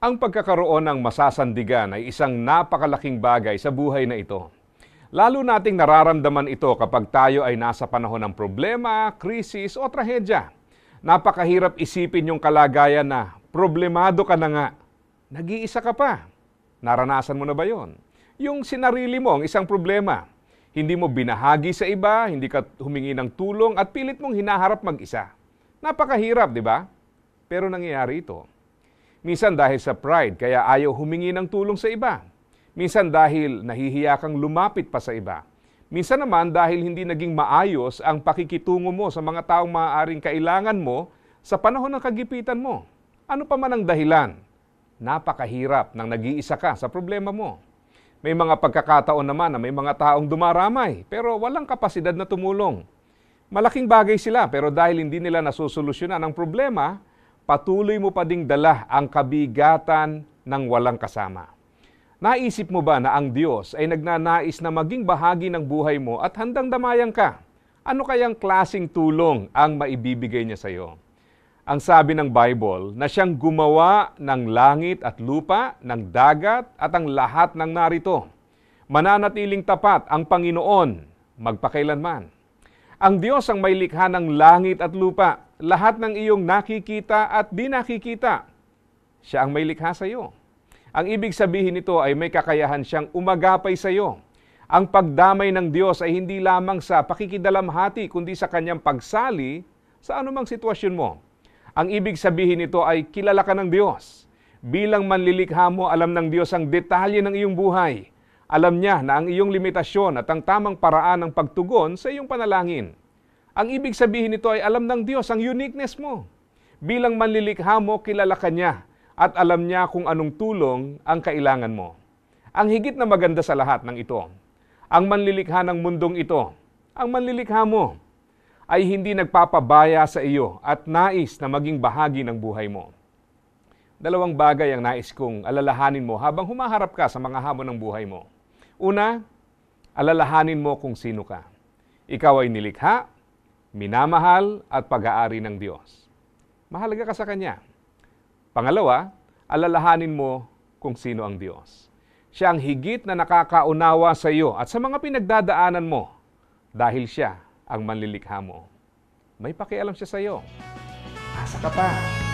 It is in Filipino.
Ang pagkakaroon ng masasandigan ay isang napakalaking bagay sa buhay na ito. Lalo nating nararamdaman ito kapag tayo ay nasa panahon ng problema, krisis o trahedya. Napakahirap isipin yung kalagayan na problemado ka na nga, nag-iisa ka pa. Naranasan mo na ba yon? Yung sinarili mo ang isang problema. Hindi mo binahagi sa iba, hindi ka humingi ng tulong at pilit mong hinaharap mag-isa. Napakahirap, di ba? Pero nangyayari ito. Minsan dahil sa pride, kaya ayaw humingi ng tulong sa iba. Minsan dahil nahihiya kang lumapit pa sa iba. Minsan naman dahil hindi naging maayos ang pakikitungo mo sa mga taong maaaring kailangan mo sa panahon ng kagipitan mo. Ano pa man ang dahilan, napakahirap nang nag-iisa ka sa problema mo. May mga pagkakataon naman na may mga taong dumaramay pero walang kapasidad na tumulong. Malaking bagay sila pero dahil hindi nila nasusolusyonan ang problema, patuloy mo pa ding dala ang kabigatan ng walang kasama. Naisip mo ba na ang Diyos ay nagnanais na maging bahagi ng buhay mo at handang damayan ka? Ano kayang klasing tulong ang maibibigay niya sa iyo? Ang sabi ng Bible na siyang gumawa ng langit at lupa, ng dagat at ang lahat ng narito. Mananatiling tapat ang Panginoon magpakailanman. Ang Diyos ang may likha ng langit at lupa, lahat ng iyong nakikita at di nakikita. Siya ang may likha sa iyo. Ang ibig sabihin nito ay may kakayahan siyang umagapay sa iyo. Ang pagdamay ng Diyos ay hindi lamang sa pakikidalamhati kundi sa kanyang pagsali sa anumang sitwasyon mo. Ang ibig sabihin nito ay kilala ka ng Diyos. Bilang manlilikha mo, alam ng Diyos ang detalye ng iyong buhay. Alam niya na ang iyong limitasyon at ang tamang paraan ng pagtugon sa iyong panalangin. Ang ibig sabihin nito ay alam ng Diyos ang uniqueness mo. Bilang manlilikha mo, kilala ka niya at alam niya kung anong tulong ang kailangan mo. Ang higit na maganda sa lahat ng ito, ang manlilikha ng mundong ito, ang manlilikha mo, ay hindi nagpapabaya sa iyo at nais na maging bahagi ng buhay mo. Dalawang bagay ang nais kong alalahanin mo habang humaharap ka sa mga hamon ng buhay mo. Una, alalahanin mo kung sino ka. Ikaw ay nilikha minamahal at pag-aari ng Diyos. Mahalaga ka sa Kanya. Pangalawa, alalahanin mo kung sino ang Diyos. Siya ang higit na nakakaunawa sa iyo at sa mga pinagdadaanan mo dahil siya ang manlilikha mo. May pakialam siya sa iyo. Asa ka pa.